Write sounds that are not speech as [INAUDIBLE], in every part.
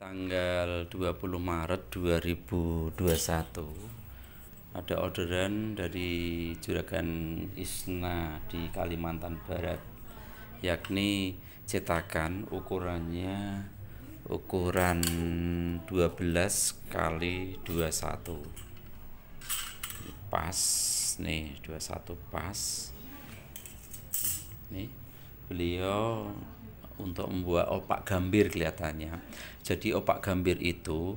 tanggal 20 Maret 2021 ada orderan dari juragan Isna di Kalimantan Barat yakni cetakan ukurannya ukuran 12 kali 21 pas nih 21 pas nih beliau untuk membuat opak gambir kelihatannya. Jadi opak gambir itu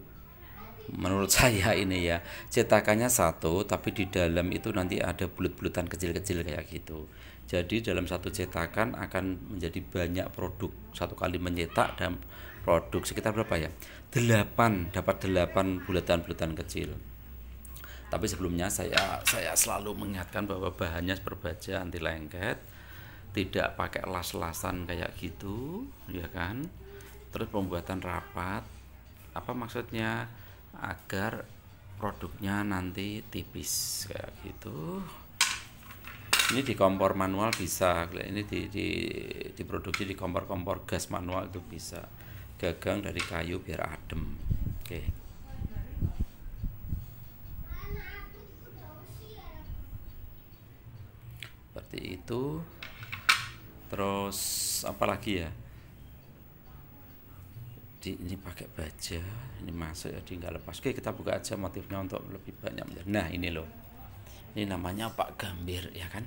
menurut [LAUGHS] saya ini ya cetakannya satu tapi di dalam itu nanti ada bulut-bulutan kecil-kecil kayak gitu jadi dalam satu cetakan akan menjadi banyak produk satu kali mencetak dan produk sekitar berapa ya Delapan dapat delapan bulatan-bulatan kecil tapi sebelumnya saya saya selalu mengingatkan bahwa bahannya seperbaja anti lengket tidak pakai las-lasan kayak gitu ya kan terus pembuatan rapat apa maksudnya agar produknya nanti tipis kayak gitu ini di kompor manual bisa ini di, di diproduksi di kompor-kompor gas manual itu bisa gagang dari kayu biar adem oke okay. seperti itu terus apa lagi ya di, ini pakai baja ini masuk ya di nggak lepas oke kita buka aja motifnya untuk lebih banyak nah ini loh ini namanya Pak Gambir ya kan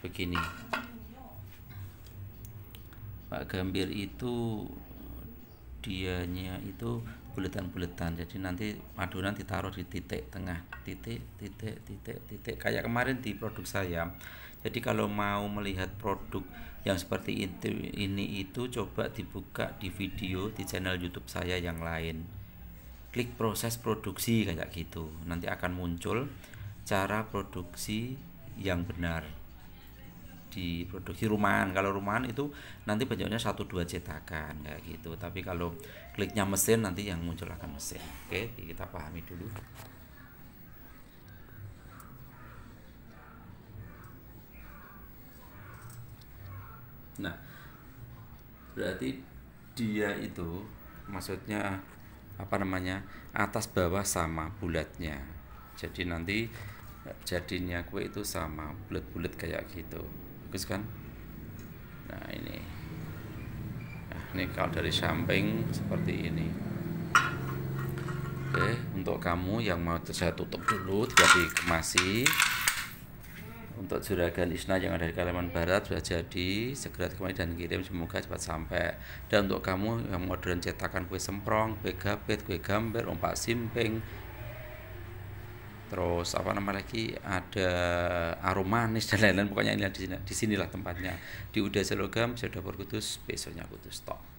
begini Pak Gambir itu dianya itu buletan-buletan jadi nanti adonan ditaruh di titik tengah titik titik titik titik kayak kemarin di produk saya jadi kalau mau melihat produk yang seperti itu, ini itu coba dibuka di video di channel YouTube saya yang lain. Klik proses produksi kayak gitu. Nanti akan muncul cara produksi yang benar di produksi rumahan kalau rumahan itu nanti bentuknya satu dua cetakan kayak gitu tapi kalau kliknya mesin nanti yang muncul akan mesin oke kita pahami dulu Nah, berarti dia itu maksudnya apa namanya? atas bawah sama bulatnya. Jadi nanti eh, jadinya kue itu sama bulat-bulat kayak gitu. Bagus kan? Nah, ini. Nah, ini kalau dari samping seperti ini. Oke, untuk kamu yang mau saya tutup dulu, jadi kemasi untuk juragan Isna yang ada di Kalimantan Barat sudah jadi segera kembali dan kirim semoga cepat sampai dan untuk kamu yang modern cetakan kue semprong kue gapit kue gambar umpak simping terus apa nama lagi ada aroma manis dan lain-lain pokoknya ini di sini lah tempatnya di Uda Selogam Sudah Dapur Kudus besoknya Kudus to.